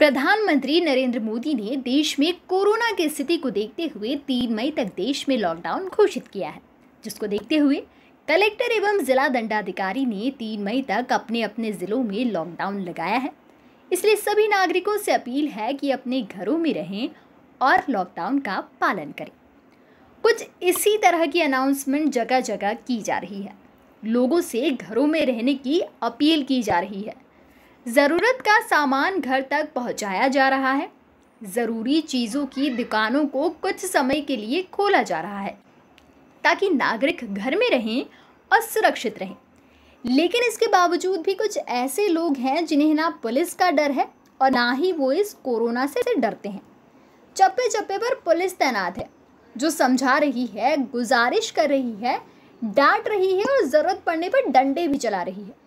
प्रधानमंत्री नरेंद्र मोदी ने देश में कोरोना की स्थिति को देखते हुए तीन मई तक देश में लॉकडाउन घोषित किया है जिसको देखते हुए कलेक्टर एवं जिला दंडाधिकारी ने तीन मई तक अपने अपने ज़िलों में लॉकडाउन लगाया है इसलिए सभी नागरिकों से अपील है कि अपने घरों में रहें और लॉकडाउन का पालन करें कुछ इसी तरह की अनाउंसमेंट जगह जगह की जा रही है लोगों से घरों में रहने की अपील की जा रही है ज़रूरत का सामान घर तक पहुंचाया जा रहा है ज़रूरी चीज़ों की दुकानों को कुछ समय के लिए खोला जा रहा है ताकि नागरिक घर में रहें और सुरक्षित रहें लेकिन इसके बावजूद भी कुछ ऐसे लोग हैं जिन्हें ना पुलिस का डर है और ना ही वो इस कोरोना से डरते हैं चप्पे चप्पे पर पुलिस तैनात है जो समझा रही है गुजारिश कर रही है डांट रही है और ज़रूरत पड़ने पर डंडे भी चला रही है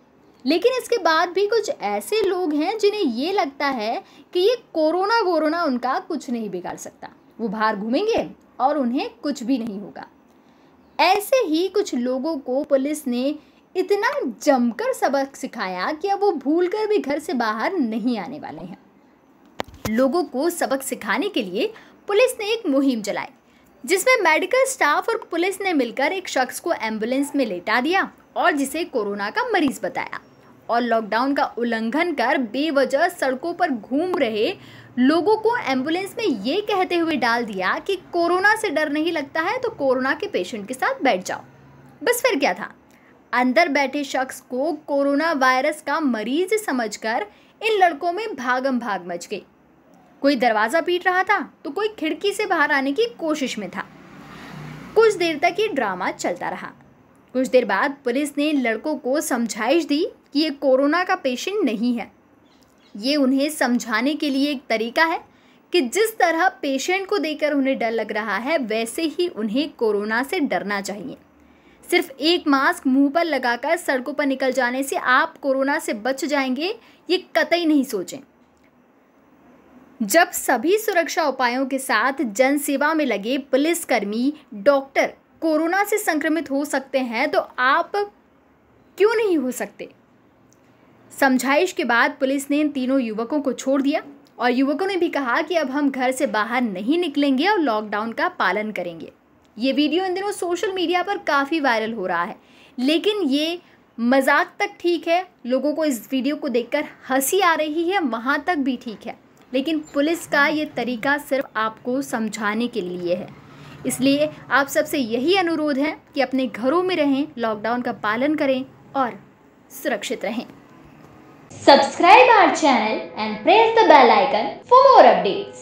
लेकिन इसके बाद भी कुछ ऐसे लोग हैं जिन्हें ये लगता है कि ये कोरोना वोरोना उनका कुछ नहीं बिगाड़ सकता वो बाहर घूमेंगे और उन्हें कुछ भी नहीं होगा ऐसे ही कुछ लोगों को पुलिस ने इतना जमकर सबक सिखाया कि अब वो भूल कर भी घर से बाहर नहीं आने वाले हैं लोगों को सबक सिखाने के लिए पुलिस ने एक मुहिम चलाई जिसमें मेडिकल स्टाफ और पुलिस ने मिलकर एक शख्स को एम्बुलेंस में लेटा दिया और जिसे कोरोना का मरीज बताया और लॉकडाउन का उल्लंघन कर बेवजह सड़कों पर घूम रहे लोगों को एम्बुलेंस में ये कहते हुए डाल दिया कि कोरोना से डर नहीं लगता है तो कोरोना के पेशेंट के साथ बैठ जाओ बस फिर क्या था अंदर बैठे शख्स को कोरोना वायरस का मरीज समझकर इन लड़कों में भागम भाग मच गई कोई दरवाज़ा पीट रहा था तो कोई खिड़की से बाहर आने की कोशिश में था कुछ देर तक ये ड्रामा चलता रहा कुछ देर बाद पुलिस ने लड़कों को समझाइश दी कि ये कोरोना का पेशेंट नहीं है ये उन्हें समझाने के लिए एक तरीका है कि जिस तरह पेशेंट को देकर उन्हें डर लग रहा है वैसे ही उन्हें कोरोना से डरना चाहिए सिर्फ एक मास्क मुंह पर लगाकर सड़कों पर निकल जाने से आप कोरोना से बच जाएंगे ये कतई नहीं सोचें जब सभी सुरक्षा उपायों के साथ जनसेवा में लगे पुलिसकर्मी डॉक्टर कोरोना से संक्रमित हो सकते हैं तो आप क्यों नहीं हो सकते समझाइश के बाद पुलिस ने इन तीनों युवकों को छोड़ दिया और युवकों ने भी कहा कि अब हम घर से बाहर नहीं निकलेंगे और लॉकडाउन का पालन करेंगे ये वीडियो इन दिनों सोशल मीडिया पर काफ़ी वायरल हो रहा है लेकिन ये मजाक तक ठीक है लोगों को इस वीडियो को देखकर हंसी आ रही है वहाँ तक भी ठीक है लेकिन पुलिस का ये तरीका सिर्फ आपको समझाने के लिए है इसलिए आप सबसे यही अनुरोध है कि अपने घरों में रहें लॉकडाउन का पालन करें और सुरक्षित रहें subscribe our channel and press the bell icon for more updates